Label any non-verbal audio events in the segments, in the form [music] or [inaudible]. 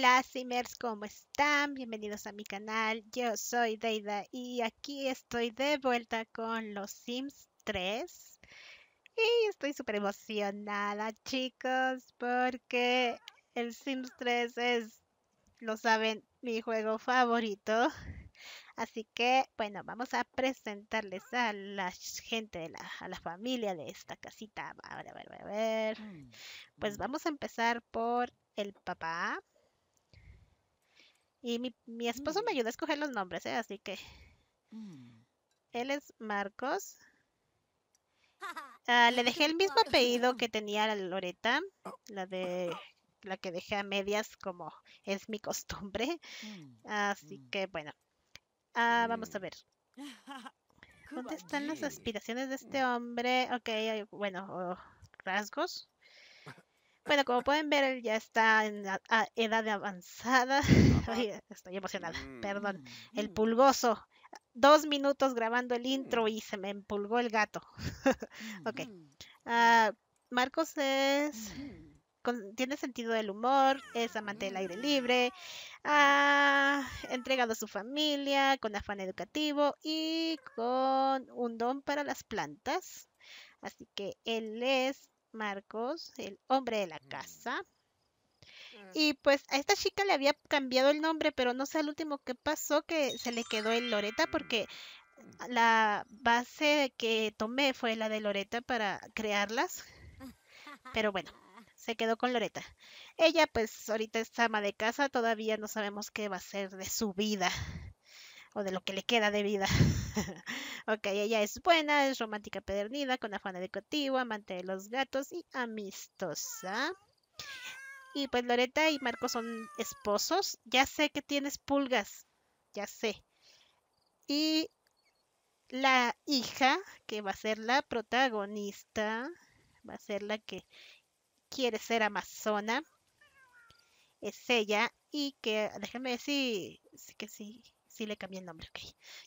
Hola Simmers, ¿cómo están? Bienvenidos a mi canal, yo soy Deida y aquí estoy de vuelta con los Sims 3 y estoy súper emocionada chicos porque el Sims 3 es, lo saben, mi juego favorito así que bueno, vamos a presentarles a la gente, de la, a la familia de esta casita a ver, a ver, a ver mm, pues mm. vamos a empezar por el papá y mi, mi esposo me mm. ayuda a escoger los nombres, ¿eh? así que. Mm. Él es Marcos. [laughs] Ah, le dejé el mismo apellido que [laughs] tenía la Loreta, la de [coughs] la que dejé a medias como es mi costumbre. Mm. Así que bueno, ah, vamos a ver. [laughs] ¿Dónde están las aspiraciones de este hombre? Ok, bueno, rasgos. Bueno, como pueden ver, él ya está en la, edad avanzada. [laughs] estoy emocionada, perdón. El mm. pulgoso. Dos minutos grabando el intro mm. y se me empulgó el gato. [laughs] ok. Mm-hmm. Ah, Marcos es... Mm-hmm. tiene sentido del humor, es amante del aire libre, mm. ha entregado a su familia con afán educativo y con un don para las plantas. Así que él es Marcos, el hombre de la casa. Mm. Y pues a esta chica le había cambiado el nombre, pero no sé el último que pasó, que se le quedó en Loreta, mm. porque la base que tomé fue la de Loreta para crearlas. Pero bueno, se quedó con Loreta. Ella pues ahorita es ama de casa, todavía no sabemos qué va a ser de su vida o de lo que le queda de vida. [laughs] ok, ella es buena, es romántica pedernida, con afán educativo, amante de los gatos y amistosa. Y pues Loreta y Marco son esposos. Ya sé que tienes pulgas, ya sé. Y la hija, que va a ser la protagonista, va a ser la que quiere ser amazona, es ella. Y que, déjame decir, que sí, le cambié el nombre, ok.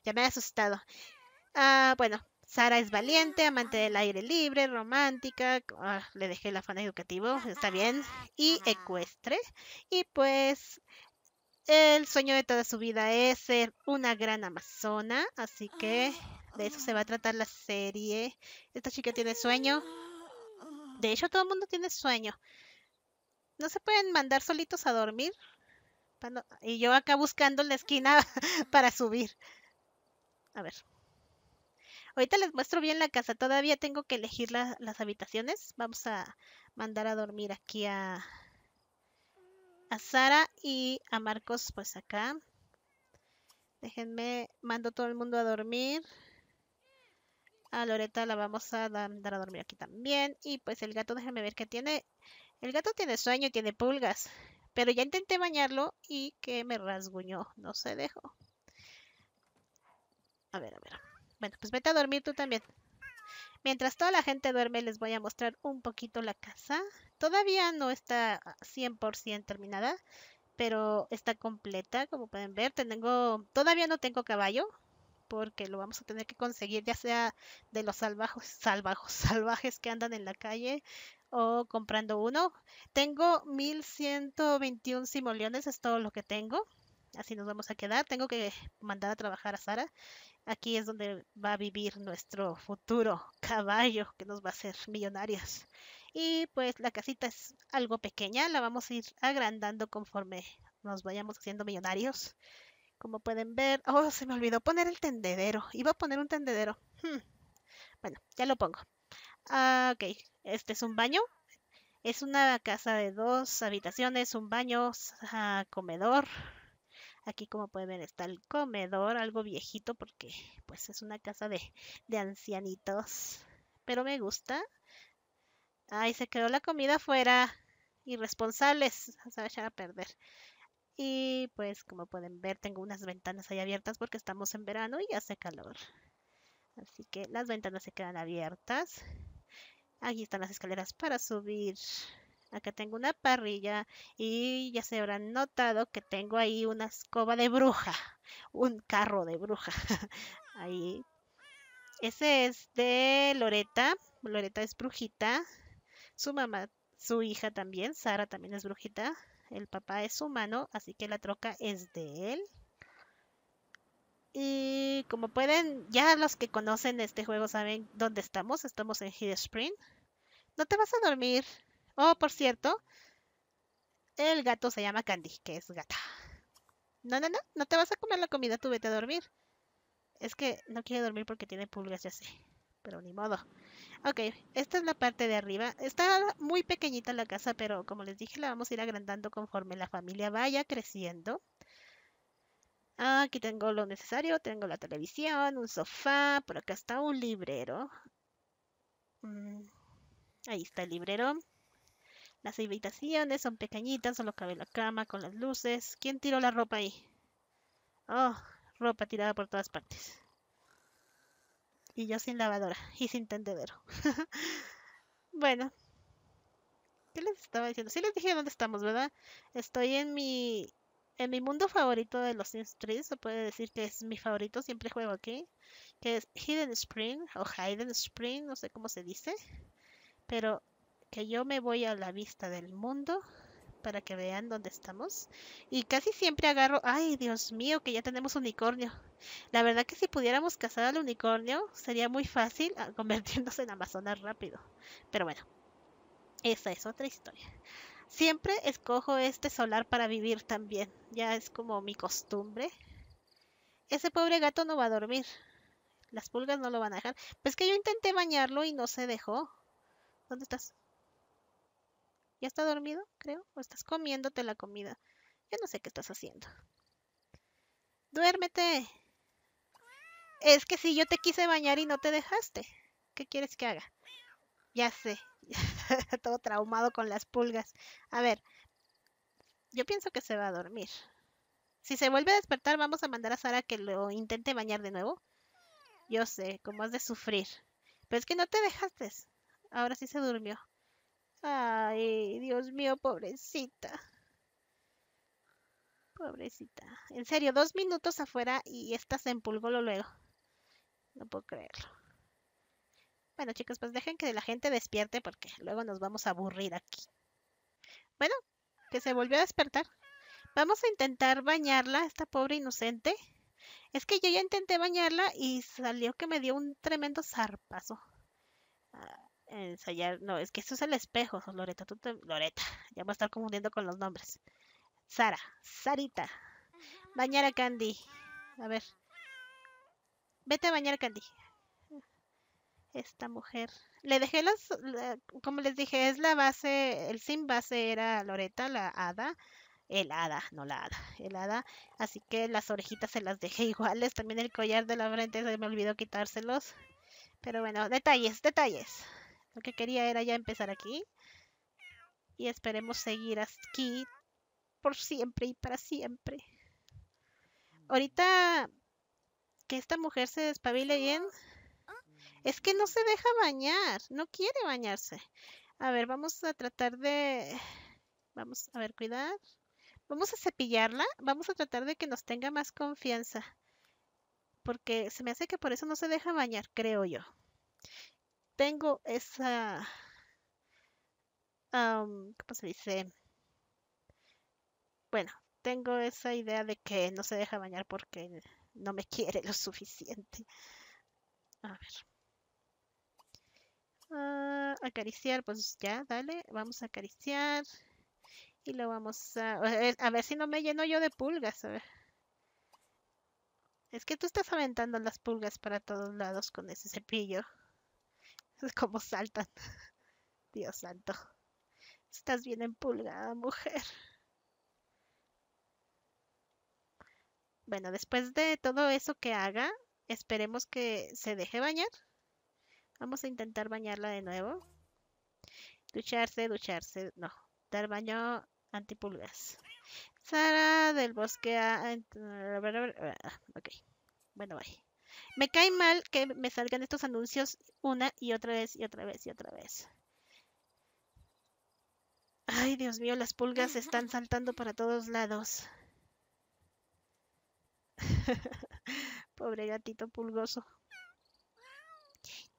Ya me ha asustado. Ah, bueno, Sara es valiente, amante del aire libre, romántica. Ah, le dejé el afán educativo, está bien. Y ecuestre. Y pues el sueño de toda su vida es ser una gran amazona. Así que de eso se va a tratar la serie. Esta chica tiene sueño. De hecho, todo el mundo tiene sueño. ¿No se pueden mandar solitos a dormir? Y yo acá buscando la esquina [laughs] para subir. A ver. Ahorita les muestro bien la casa. Todavía tengo que elegir las habitaciones. Vamos a mandar a dormir aquí a, a Sara y a Marcos, pues acá. Déjenme, mando todo el mundo a dormir. A Loreta la vamos a mandar a dormir aquí también. Y pues el gato, déjenme ver qué tiene. El gato tiene sueño, tiene pulgas. Pero ya intenté bañarlo y que me rasguñó. No se dejó. A ver, a ver. Bueno, pues vete a dormir tú también. Mientras toda la gente duerme, les voy a mostrar un poquito la casa. Todavía no está 100% terminada, pero está completa, como pueden ver. Tengo, todavía no tengo caballo, porque lo vamos a tener que conseguir, ya sea de los salvajos, salvajos, salvajes que andan en la calle o comprando uno. Tengo 1121 simoleones, es todo lo que tengo. Así nos vamos a quedar. Tengo que mandar a trabajar a Sara. Aquí es donde va a vivir nuestro futuro caballo que nos va a hacer millonarios. Y pues la casita es algo pequeña, la vamos a ir agrandando conforme nos vayamos haciendo millonarios. Como pueden ver, oh, se me olvidó poner el tendedero. Iba a poner un tendedero. Hmm. Bueno, ya lo pongo. Ah, ok. ok, este es un baño. Es una casa de dos habitaciones, un baño, ah, comedor. Aquí como pueden ver está el comedor, algo viejito porque pues es una casa de, de ancianitos. Pero me gusta. ahí se quedó la comida afuera. Irresponsables. Se va a echar a perder. Y pues como pueden ver tengo unas ventanas ahí abiertas porque estamos en verano y hace calor. Así que las ventanas se quedan abiertas. Aquí están las escaleras para subir. Acá tengo una parrilla y ya se habrán notado que tengo ahí una escoba de bruja. Un carro de bruja. [laughs] ahí. Ese es de Loreta. Loreta es brujita. Su mamá, su hija también, Sara también es brujita. El papá es humano, así que la troca es de él. Y como pueden, ya los que conocen este juego saben dónde estamos. Estamos en Hidden Spring. No te vas a dormir. Oh, por cierto, el gato se llama Candy, que es gata. No, no, no, no te vas a comer la comida, tú vete a dormir. Es que no quiere dormir porque tiene pulgas, ya sé. Pero ni modo. Ok, esta es la parte de arriba. Está muy pequeñita la casa, pero como les dije, la vamos a ir agrandando conforme la familia vaya creciendo. Ah, aquí tengo lo necesario, tengo la televisión, un sofá, por acá está un librero. Mm, ahí está el librero. Las habitaciones son pequeñitas, solo cabe la cama con las luces. ¿Quién tiró la ropa ahí? Oh, ropa tirada por todas partes. Y yo sin lavadora y sin tendedero. [laughs] bueno. ¿Qué les estaba diciendo? Sí les dije dónde estamos, ¿verdad? Estoy en mi en mi mundo favorito de los Sims 3, se puede decir que es mi favorito, siempre juego aquí, que es Hidden Spring o Hidden Spring, no sé cómo se dice, pero que yo me voy a la vista del mundo para que vean dónde estamos. Y casi siempre agarro, ay Dios mío, que ya tenemos unicornio. La verdad que si pudiéramos cazar al unicornio sería muy fácil ah, [laughs] convirtiéndose en Amazonas rápido. Pero bueno, esa es otra historia. Siempre escojo este solar para vivir también. Ya es como mi costumbre. Ese pobre gato no va a dormir. Las pulgas no lo van a dejar. Pues que yo intenté bañarlo y no se dejó. ¿Dónde estás? ¿Ya está dormido, creo? ¿O estás comiéndote la comida? Yo no sé qué estás haciendo. ¡Duérmete! Es que si yo te quise bañar y no te dejaste, ¿qué quieres que haga? Ya sé. [laughs] todo traumado con las pulgas. A ver, yo pienso que se va a dormir. Si se vuelve a despertar, vamos a mandar a Sara que lo intente bañar de nuevo. Yo sé, cómo has de sufrir. Pero es que no te dejaste. Ahora sí se durmió. Ay, Dios mío, pobrecita. Pobrecita. En serio, dos minutos afuera y esta se empulgó luego. No puedo creerlo. Bueno, chicos, pues dejen que la gente despierte porque luego nos vamos a aburrir aquí. Bueno, que se volvió a despertar. Vamos a intentar bañarla, esta pobre inocente. Es que yo ya intenté bañarla y salió que me dio un tremendo zarpazo. Ah, ensayar, no, es que esto es el espejo, Loreta, tú Loreta, ya me a estar confundiendo con los nombres. Sara, Sarita, bañar a Candy. A ver. Vete a bañar, Candy esta mujer. Le dejé las, como les dije, es la base, el sin base era Loreta, la hada, el hada, no la hada, el hada. Así que las orejitas se las dejé [laughs] iguales, también el collar de la frente se me olvidó quitárselos. Pero bueno, detalles, detalles. Lo que quería era ya empezar aquí. Y esperemos seguir aquí por siempre y para siempre. Ahorita que esta mujer se despabile bien, es que no se deja bañar, no quiere bañarse. A ver, vamos a tratar de... Vamos a ver, cuidar. Vamos a cepillarla, vamos a tratar de que nos tenga más confianza. Porque se me hace que por eso no se deja bañar, creo yo. Tengo esa... ¿Cómo se dice? Bueno, tengo esa idea de que no se deja bañar porque no me quiere lo suficiente. A ver acariciar, pues ya, dale, vamos a acariciar. Y lo vamos a... A ver si no me lleno yo de pulgas, Es que tú estás aventando las pulgas para todos lados con ese cepillo. [laughs] Es como saltan. [laughs] Dios santo. Estás bien empulgada, mujer. Bueno, después de todo eso que haga, esperemos que se deje bañar. Vamos a intentar bañarla de nuevo. Ducharse, ducharse. No. Dar baño antipulgas. Sara del bosque a... Ah, ok. Bueno, bye. Me cae mal que me salgan estos anuncios una y otra vez y otra vez y otra vez. Ay, Dios mío, las pulgas están saltando para todos lados. [laughs] Pobre gatito pulgoso.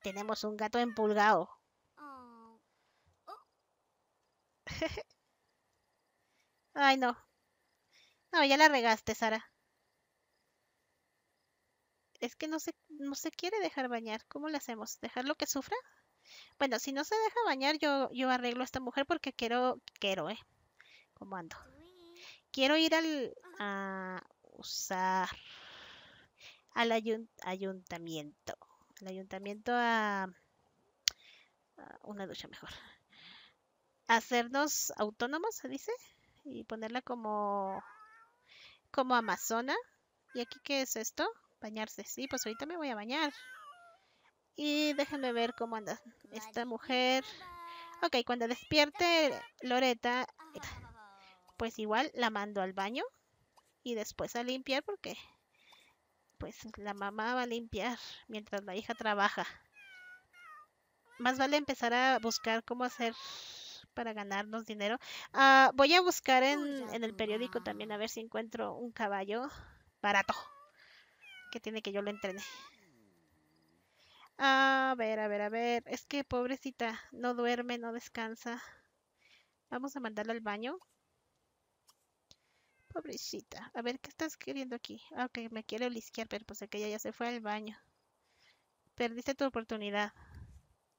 Tenemos un gato empulgado. Oh. [laughs] Ay, no. No, ya la regaste, Sara. Es que no se, no se quiere dejar bañar. ¿Cómo le hacemos? ¿Dejarlo que sufra? Bueno, si no se deja bañar, yo, yo arreglo a esta mujer porque quiero... Quiero, ¿eh? ¿Cómo ando? Quiero ir al... a usar... al ayuntamiento ayuntamiento a, una ducha mejor. Hacernos autónomos, se dice, y ponerla como, como amazona. ¿Y aquí qué es esto? Bañarse. Sí, pues ahorita me voy a bañar. Y déjenme ver cómo anda esta mujer. Ok, cuando despierte Loreta, pues igual la mando al baño y después a limpiar porque pues la mamá va a limpiar mientras la hija trabaja. Más vale empezar a buscar cómo hacer para ganarnos dinero. Ah, voy a buscar en, en, el periódico también a ver si encuentro un caballo barato. Que tiene que yo lo entrene. A ver, a ver, a ver. Es que pobrecita, no duerme, no descansa. Vamos a mandarla al baño. Pobrecita. A ver, ¿qué estás queriendo aquí? Ah, ok, me quiere olisquear, pero pues aquella ya se fue al baño. Perdiste tu oportunidad.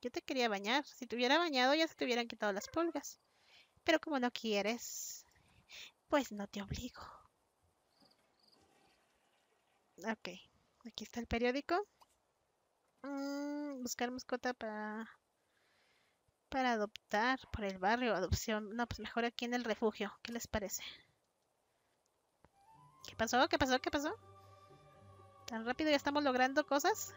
Yo te quería bañar. Si te hubiera bañado ya se te hubieran quitado las pulgas. Pero como no quieres, pues no te obligo. Ok, aquí está el periódico. Mm, buscar mascota para para adoptar por el barrio, adopción. No, pues mejor aquí en el refugio. ¿Qué les parece? ¿Qué pasó? ¿Qué pasó? ¿Qué pasó? ¿Tan rápido ya estamos logrando cosas?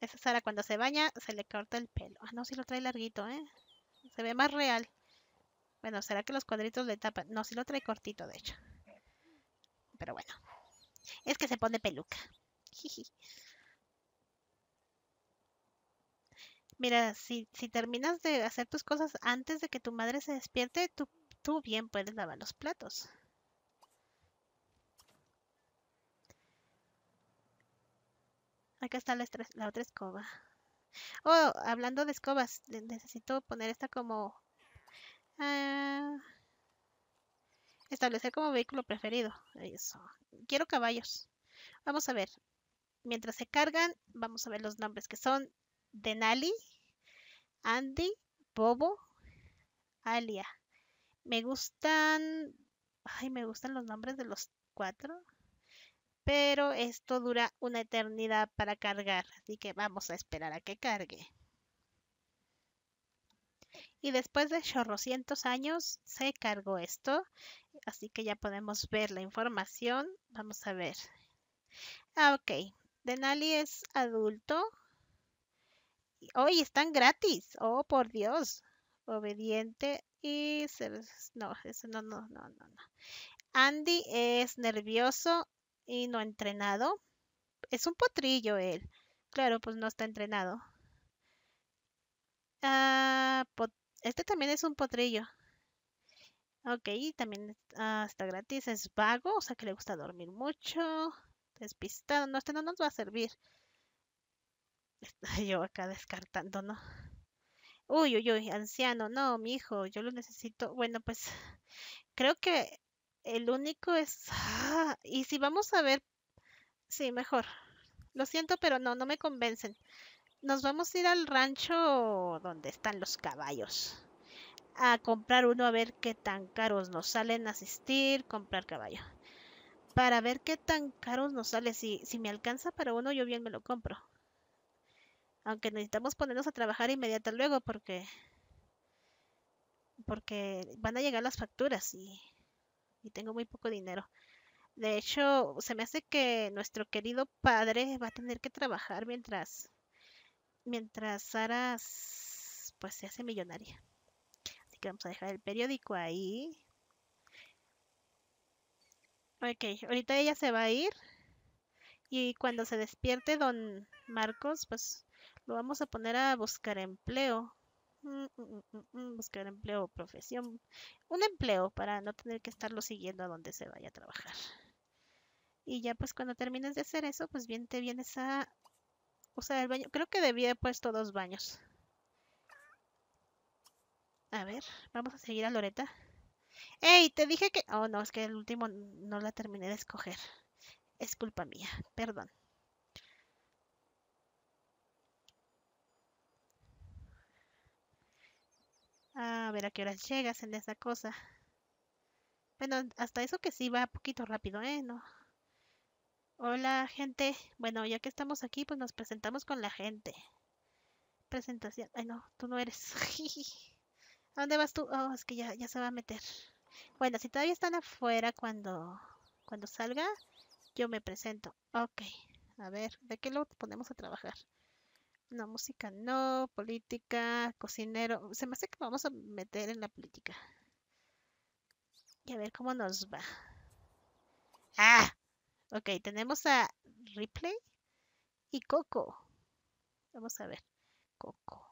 Esa Sara cuando se baña se le corta el pelo. Ah, no, si lo trae larguito, ¿eh? Se ve más real. Bueno, ¿será que los cuadritos le tapan? No, si lo trae cortito, de hecho. Pero bueno. Es que se pone peluca. Mira, si, si, terminas de hacer tus cosas antes de que tu madre se despierte, tú, tú bien puedes lavar los platos. Acá está la, otra escoba. Oh, hablando de escobas, necesito poner esta como... Ah, establecer como vehículo preferido. Eso. Quiero caballos. Vamos a ver. Mientras se cargan, vamos a ver los nombres que son Denali, Andy, Bobo, Alia. Me gustan... Ay, me gustan los nombres de los cuatro pero esto dura una eternidad para cargar, así que vamos a esperar a que cargue. Y después de chorrocientos años se cargó esto, así que ya podemos ver la información. Vamos a ver. Ah, ok. Denali es adulto. Hoy están gratis. Oh, por Dios. Obediente y... No, eso no, no, no, no. Andy es nervioso y no entrenado. Es un potrillo él. Claro, pues no está entrenado. Ah, este también es un potrillo. Ok, también ah, está gratis. Es vago, o sea que le gusta dormir mucho. Despistado. No, este no nos va a servir. Yo acá descartando, ¿no? Uy, uy, uy, anciano. No, mi hijo, yo lo necesito. Bueno, pues [laughs] creo que el único es... Ah, y si vamos a ver... Sí, mejor. Lo siento, pero no, no me convencen. Nos vamos a ir al rancho donde están los caballos. A comprar uno a ver qué tan caros nos salen asistir, comprar caballo. Para ver qué tan caros nos sale. Si, si me alcanza para uno, yo bien me lo compro. Aunque necesitamos ponernos a trabajar inmediatamente luego porque porque van a llegar las facturas y y tengo muy poco dinero. De hecho, se me hace que nuestro querido padre va a tener que trabajar mientras mientras Sara pues se hace millonaria. Así que vamos a dejar el periódico ahí. Ok, ahorita ella se va a ir y cuando se despierte don Marcos, pues lo vamos a poner a buscar empleo. Mm, mm, mm, buscar empleo, profesión. Un empleo para no tener que estarlo siguiendo a donde se vaya a trabajar. Y ya pues cuando termines de hacer eso, pues bien te vienes a usar el baño. Creo que debí haber puesto dos baños. A ver, vamos a seguir a Loreta. ¡Ey! Te dije que... Oh, no, es que el último no la terminé de escoger. Es culpa mía, perdón. A ver a qué horas llegas en esa cosa. Bueno, hasta eso que sí va poquito rápido, ¿eh? No. Hola, gente. Bueno, ya que estamos aquí, pues nos presentamos con la gente. Presentación. Ay, no, tú no eres. [laughs] ¿A dónde vas tú? Oh, es que ya, ya se va a meter. Bueno, si todavía están afuera cuando, cuando salga, yo me presento. Ok. A ver, ¿de qué lo ponemos a trabajar? No, música no, política, cocinero. Se me hace que vamos a meter en la política. Y a ver cómo nos va. ¡Ah! Ok, tenemos a Ripley y Coco. Vamos a ver. Coco.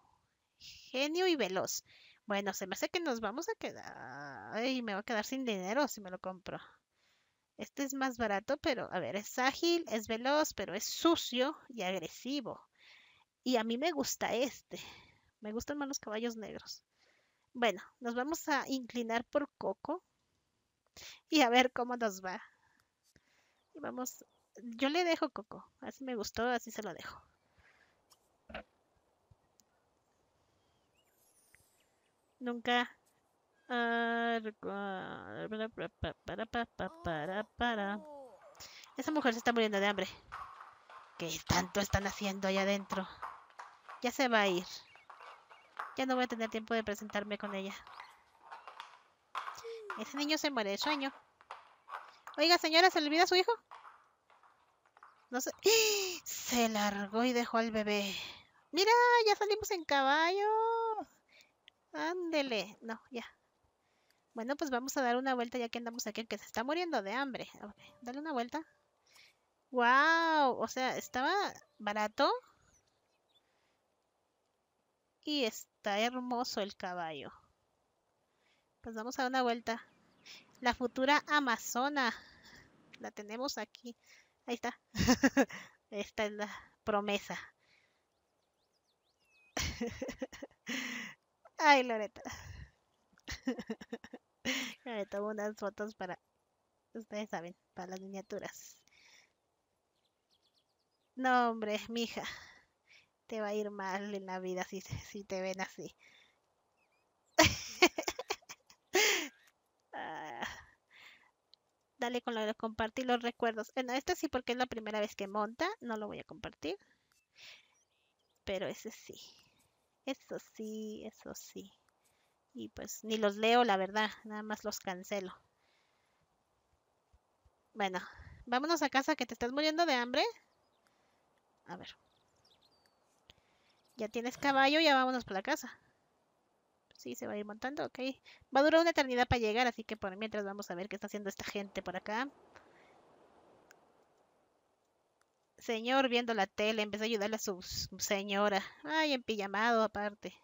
Genio y veloz. Bueno, se me hace que nos vamos a quedar... Ay, me voy a quedar sin dinero si me lo compro. Este es más barato, pero... A ver, es ágil, es veloz, pero es sucio y agresivo. Y a mí me gusta este. Me gustan más los caballos negros. Bueno, nos vamos a inclinar por Coco. Y a ver cómo nos va. Y vamos. Yo le dejo Coco. Así me gustó, así se lo dejo. Nunca. Esa mujer se está muriendo de hambre. ¿Qué tanto están haciendo allá adentro? Ya se va a ir. Ya no voy a tener tiempo de presentarme con ella. Ese niño se muere de sueño. Oiga, señora, ¿se olvida su hijo? No sé. [gasps] Se largó y dejó al bebé. Mira, ya salimos en caballo. Ándele. No, ya. Bueno, pues vamos a dar una vuelta ya que andamos aquí, que se está muriendo de hambre. dale una vuelta. ¡Wow! O sea, estaba barato y está hermoso el caballo. Pues vamos a dar una vuelta. La futura Amazona. La tenemos aquí. Ahí está. [laughs] Esta es la promesa. [laughs] Ay, Loreta. [laughs] Me tomo unas fotos para... Ustedes saben, para las miniaturas. No, hombre, mija te va a ir mal en la vida si, [laughs] si te ven así. [laughs] Ah. dale con lo de compartir los recuerdos. Bueno, este sí porque es la primera vez que monta, no lo voy a compartir. Pero ese sí. Eso sí, eso sí. Y pues ni los leo, la verdad, nada más los cancelo. Bueno, vámonos a casa que te estás muriendo de hambre. A ver. Ya tienes caballo, ya vámonos para la casa. Sí, se va a ir montando, ok. Va a durar una eternidad para llegar, así que por mientras vamos a ver qué está haciendo esta gente por acá. Señor viendo la tele, empezó a ayudarle a su señora. Ay, en pijamado aparte.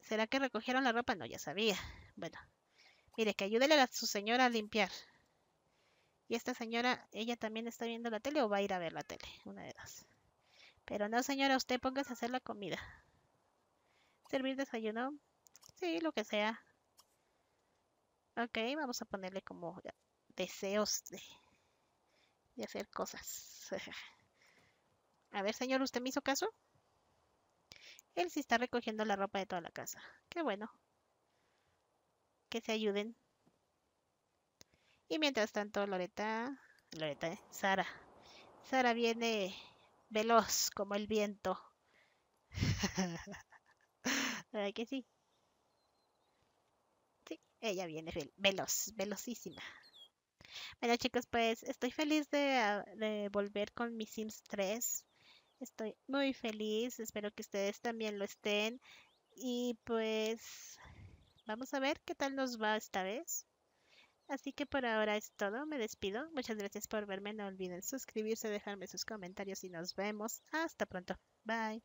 ¿Será que recogieron la ropa? No, ya sabía. Bueno. Mire, que ayúdele a su señora a limpiar. Y esta señora, ¿ella también está viendo la tele o va a ir a ver la tele? Una de dos. Pero no, señora, usted póngase a hacer la comida. ¿Servir desayuno? Sí, lo que sea. Ok, vamos a ponerle como deseos de, de hacer cosas. [laughs] a ver, señor, ¿usted me hizo caso? Él sí está recogiendo la ropa de toda la casa. Qué bueno. Que se ayuden. Y mientras tanto, Loreta... Loreta, ¿eh? Sara. Sara viene veloz como el viento. [laughs] ¿Verdad que sí? Sí, ella viene veloz, velocísima. Bueno chicos, pues estoy feliz de, volver con mi Sims 3. Estoy muy feliz, espero que ustedes también lo estén. Y pues vamos a ver qué tal nos va esta vez. Así que por ahora es todo, me despido. Muchas gracias por verme, no olviden suscribirse, dejarme sus comentarios y nos vemos. Hasta pronto. Bye.